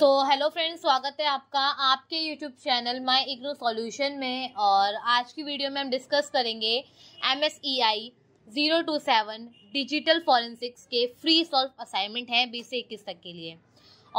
so hello friends स्वागत है आपका आपके YouTube channel my IGNOU solution में और आज की वीडियो में हम डिस्कस करेंगे M S E I zero two seven digital forensics के फ्री सॉल्व असाइनमेंट हैं बीस से इक्कीस तक के लिए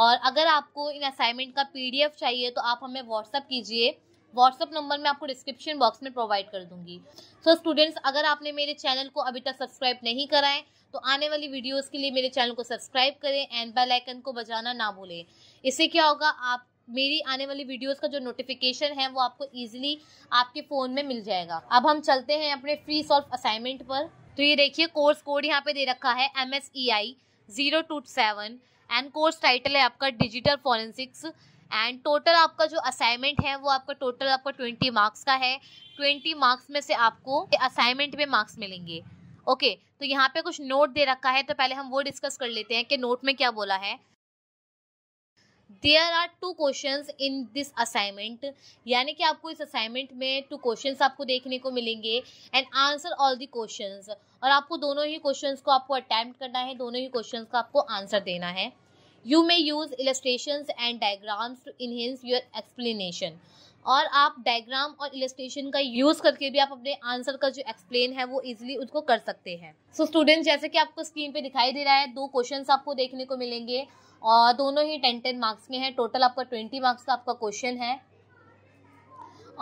और अगर आपको इन असाइनमेंट का पीडीएफ चाहिए तो आप हमें व्हाट्सअप कीजिए व्हाट्सअप नंबर मैं आपको डिस्क्रिप्शन बॉक्स में प्रोवाइड कर दूंगी सो so, स्टूडेंट्स अगर आपने मेरे चैनल को अभी तक सब्सक्राइब नहीं कराए तो आने वाली वीडियोस के लिए मेरे चैनल को सब्सक्राइब करें एंड बेल आइकन को बजाना ना भूलें इससे क्या होगा आप मेरी आने वाली वीडियोस का जो नोटिफिकेशन है वो आपको इजीली आपके फ़ोन में मिल जाएगा अब हम चलते हैं अपने फ्री सॉल्व असाइनमेंट पर तो ये देखिए कोर्स कोड यहाँ पे दे रखा है M S E I zero two seven and course title है आपका डिजिटल फॉरेंसिक्स एंड टोटल आपका जो असाइनमेंट है वो आपका टोटल आपका ट्वेंटी मार्क्स का है ट्वेंटी मार्क्स में से आपको असाइनमेंट में मार्क्स मिलेंगे ओके okay, तो यहाँ पे कुछ नोट दे रखा है तो पहले हम वो डिस्कस कर लेते हैं कि नोट में क्या बोला है there are two question in this assignment यानी कि आपको इस असाइनमेंट में टू क्वेश्चन आपको देखने को मिलेंगे and answer all the question और आपको दोनों ही क्वेश्चन को आपको अटैम्प्ट करना है दोनों ही क्वेश्चन का आपको आंसर देना है you may use illustration and diagrams to enhance your explanation और आप डायग्राम और इलेस्ट्रेशन का यूज़ करके भी आप अपने आंसर का जो एक्सप्लेन है वो इजिली उसको कर सकते हैं सो so, स्टूडेंट जैसे कि आपको स्क्रीन पे दिखाई दे रहा है दो क्वेश्चन आपको देखने को मिलेंगे और दोनों ही टेन टेन मार्क्स में है टोटल आपका ट्वेंटी मार्क्स का आपका क्वेश्चन है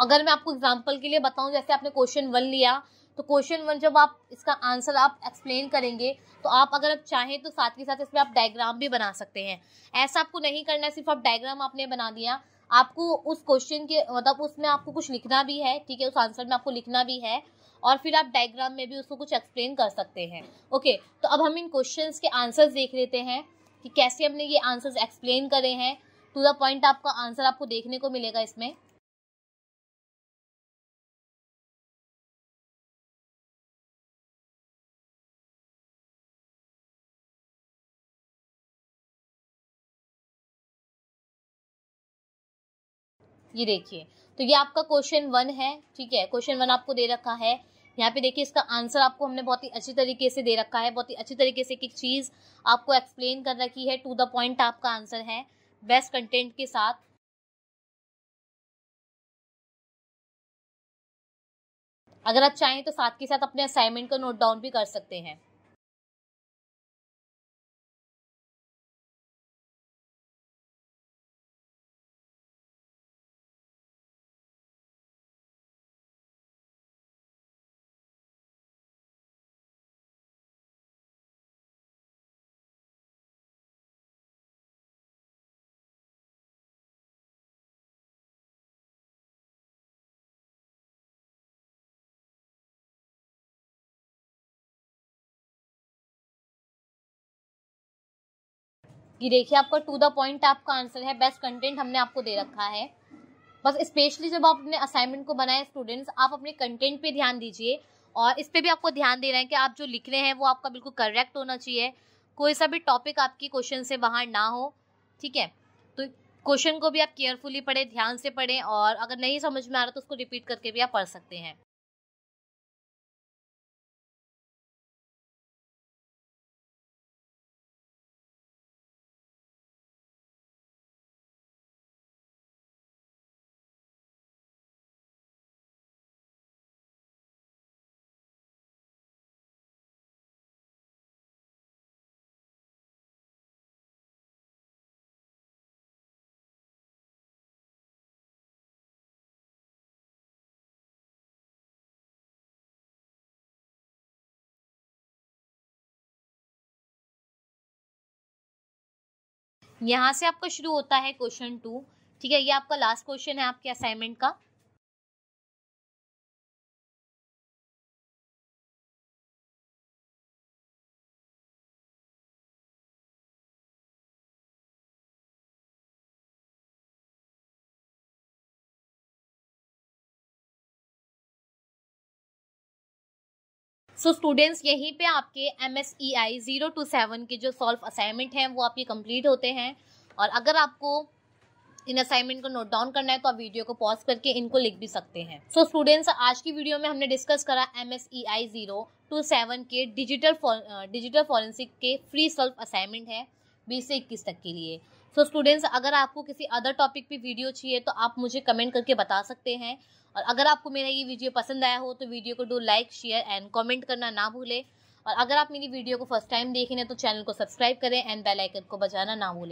अगर मैं आपको एग्जाम्पल के लिए बताऊँ जैसे आपने क्वेश्चन वन लिया तो क्वेश्चन वन जब आप इसका आंसर आप एक्सप्लेन करेंगे तो आप अगर आप चाहें तो साथ ही साथ इसमें आप डायग्राम भी बना सकते हैं ऐसा आपको नहीं करना है सिर्फ आप डायग्राम आपने बना दिया आपको उस क्वेश्चन के मतलब उसमें आपको कुछ लिखना भी है ठीक है उस आंसर में आपको लिखना भी है और फिर आप डायग्राम में भी उसको कुछ एक्सप्लेन कर सकते हैं ओके तो अब हम इन क्वेश्चन के आंसर्स देख लेते हैं कि कैसे हमने ये आंसर्स एक्सप्लेन करे हैं टू द पॉइंट आपका आंसर आपको देखने को मिलेगा इसमें ये देखिए तो ये आपका क्वेश्चन वन है ठीक है क्वेश्चन वन आपको दे रखा है यहाँ पे देखिए इसका आंसर आपको हमने बहुत ही अच्छी तरीके से दे रखा है बहुत ही अच्छी तरीके से एक चीज़ आपको एक्सप्लेन कर रखी है टू द पॉइंट आपका आंसर है बेस्ट कंटेंट के साथ अगर आप चाहें तो साथ के साथ अपने असाइनमेंट को नोट डाउन भी कर सकते हैं ये देखिए आपका टू द पॉइंट आपका आंसर है बेस्ट कंटेंट हमने आपको दे रखा है बस स्पेशली जब आप अपने असाइनमेंट को बनाए स्टूडेंट्स आप अपने कंटेंट पे ध्यान दीजिए और इस पर भी आपको ध्यान दे रहे हैं कि आप जो लिख रहे हैं वो आपका बिल्कुल करेक्ट होना चाहिए कोई सा भी टॉपिक आपकी क्वेश्चन से बाहर ना हो ठीक है तो क्वेश्चन को भी आप केयरफुली पढ़ें ध्यान से पढ़ें और अगर नहीं समझ में आ रहा तो उसको रिपीट करके भी आप पढ़ सकते हैं यहाँ से आपका शुरू होता है क्वेश्चन टू ठीक है ये आपका लास्ट क्वेश्चन है आपके असाइनमेंट का सो स्टूडेंट्स यहीं पे आपके M S E I zero two seven के जो सॉल्व असाइनमेंट हैं वो आपके कंप्लीट होते हैं और अगर आपको इन असाइनमेंट को नोट डाउन करना है तो आप वीडियो को पॉज करके इनको लिख भी सकते हैं सो so, स्टूडेंट्स आज की वीडियो में हमने डिस्कस करा M S E I zero two seven के डिजिटल डिजिटल फॉरेंसिक के फ्री सॉल्व असाइनमेंट है बीस से इक्कीस तक के लिए सो so, स्टूडेंट्स अगर आपको किसी अदर टॉपिक पे वीडियो चाहिए तो आप मुझे कमेंट करके बता सकते हैं और अगर आपको मेरा ये वीडियो पसंद आया हो तो वीडियो को do like share and comment करना ना भूलें और अगर आप मेरी वीडियो को फर्स्ट टाइम देखें तो चैनल को सब्सक्राइब करें एंड बेलाइकन को बजाना ना भूलें